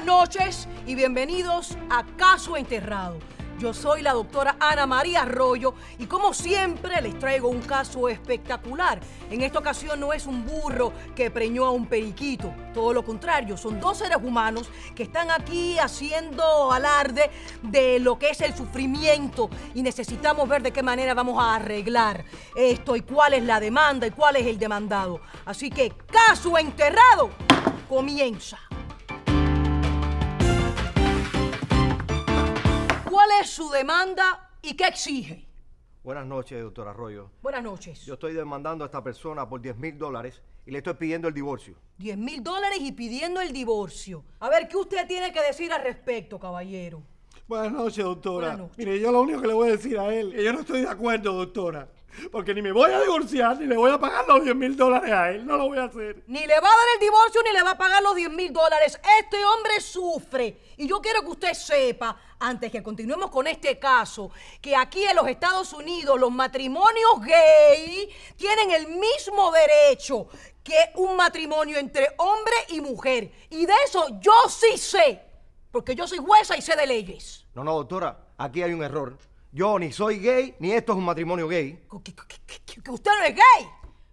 Buenas noches y bienvenidos a Caso Enterrado. Yo soy la doctora Ana María Arroyo y como siempre les traigo un caso espectacular. En esta ocasión no es un burro que preñó a un periquito, todo lo contrario, son dos seres humanos que están aquí haciendo alarde de lo que es el sufrimiento y necesitamos ver de qué manera vamos a arreglar esto y cuál es la demanda y cuál es el demandado. Así que caso enterrado comienza. ¿Cuál es su demanda y qué exige? Buenas noches, doctora Arroyo. Buenas noches. Yo estoy demandando a esta persona por 10 mil dólares y le estoy pidiendo el divorcio. 10 mil dólares y pidiendo el divorcio. A ver, ¿qué usted tiene que decir al respecto, caballero? Buenas noches, doctora. Buenas Mire, yo lo único que le voy a decir a él, yo no estoy de acuerdo, doctora. Porque ni me voy a divorciar, ni le voy a pagar los 10 mil dólares a él. No lo voy a hacer. Ni le va a dar el divorcio, ni le va a pagar los 10 mil dólares. Este hombre sufre. Y yo quiero que usted sepa, antes que continuemos con este caso, que aquí en los Estados Unidos los matrimonios gay tienen el mismo derecho que un matrimonio entre hombre y mujer. Y de eso yo sí sé. Porque yo soy jueza y sé de leyes. No, no, doctora, aquí hay un error. Yo ni soy gay, ni esto es un matrimonio gay. Que, usted no es gay.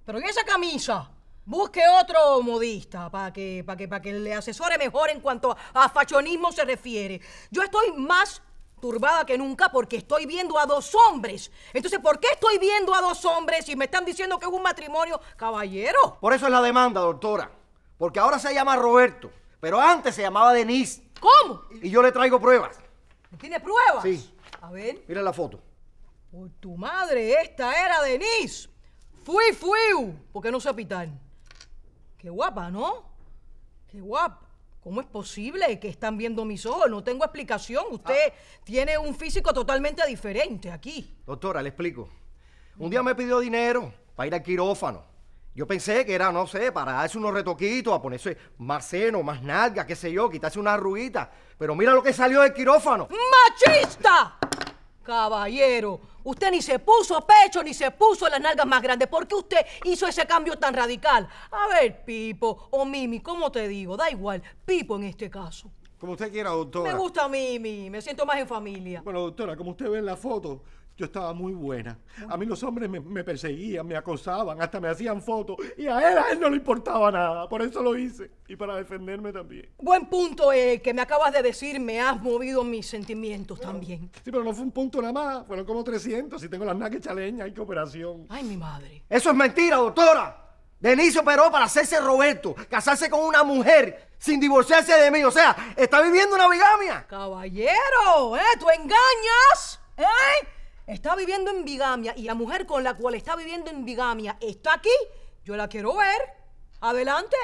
Pero en esa camisa? Busque otro modista para que, para que, para que le asesore mejor en cuanto a fachonismo se refiere. Yo estoy más turbada que nunca porque estoy viendo a dos hombres. Entonces, ¿por qué estoy viendo a dos hombres y me están diciendo que es un matrimonio caballero? Por eso es la demanda, doctora. Porque ahora se llama Roberto, pero antes se llamaba Denise. ¿Cómo? Y yo le traigo pruebas. ¿Tiene pruebas? Sí. A ver. Mira la foto. Por tu madre, esta era Denise. Fui, fui. Porque no se apitan? Qué guapa, ¿no? Qué guapa. ¿Cómo es posible que están viendo mis ojos? No tengo explicación. Usted ah. tiene un físico totalmente diferente aquí. Doctora, le explico. Un día me pidió dinero para ir al quirófano. Yo pensé que era, no sé, para darse unos retoquitos, a ponerse más seno, más nalga, qué sé yo, quitarse una ruita. Pero mira lo que salió del quirófano. ¡Machista! Caballero, usted ni se puso pecho ni se puso las nalgas más grandes. ¿Por qué usted hizo ese cambio tan radical? A ver, Pipo o Mimi, ¿cómo te digo? Da igual, Pipo en este caso. Como usted quiera, doctora. Me gusta a mí, me siento más en familia. Bueno, doctora, como usted ve en la foto, yo estaba muy buena. A mí los hombres me, perseguían, me acosaban, hasta me hacían fotos. Y a él, él no le importaba nada. Por eso lo hice. Y para defenderme también. Buen punto el que me acabas de decir. Me has movido mis sentimientos también. Sí, pero no fue un punto nada más. Fueron como 300. Si tengo las naques chaleñas, hay cooperación. Ay, mi madre. Eso es mentira, doctora. Denise operó para hacerse Roberto, casarse con una mujer sin divorciarse de mí. O sea, está viviendo una bigamia. Caballero, ¿eh? ¿Tú engañas? ¿Eh? Está viviendo en bigamia y la mujer con la cual está viviendo en bigamia está aquí. Yo la quiero ver. Adelante.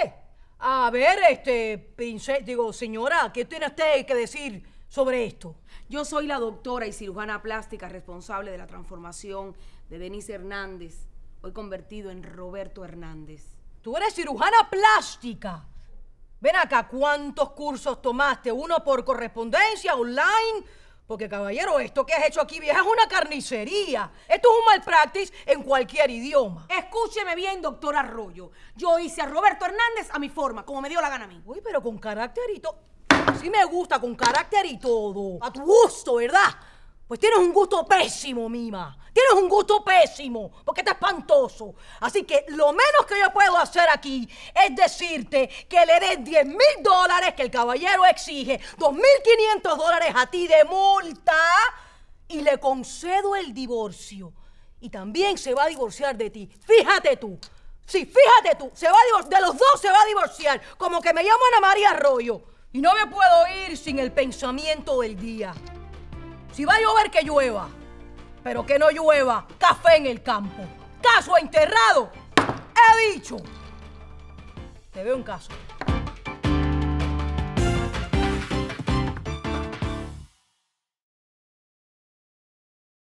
A ver, este, princesa, digo, señora, ¿qué tiene usted que decir sobre esto? Yo soy la doctora y cirujana plástica responsable de la transformación de Denise Hernández hoy convertido en Roberto Hernández. Tú eres cirujana plástica. Ven acá, ¿cuántos cursos tomaste? ¿Uno por correspondencia, online? Porque, caballero, esto que has hecho aquí, vieja, es una carnicería. Esto es un malpractice en cualquier idioma. Escúcheme bien, doctor Arroyo. Yo hice a Roberto Hernández a mi forma, como me dio la gana a mí. Uy, pero con carácter y todo. Sí me gusta, con carácter y todo. A tu gusto, ¿verdad? Pues tienes un gusto pésimo, Mima. Tienes un gusto pésimo, porque está espantoso. Así que lo menos que yo puedo hacer aquí es decirte que le des 10 mil dólares que el caballero exige, 2.500 dólares a ti de multa y le concedo el divorcio. Y también se va a divorciar de ti. Fíjate tú. Sí, fíjate tú. Se va de los dos se va a divorciar. Como que me llamo Ana María Arroyo. Y no me puedo ir sin el pensamiento del día. Si va a llover, que llueva. Pero que no llueva. Café en el campo. Caso enterrado. He dicho. Te veo un caso.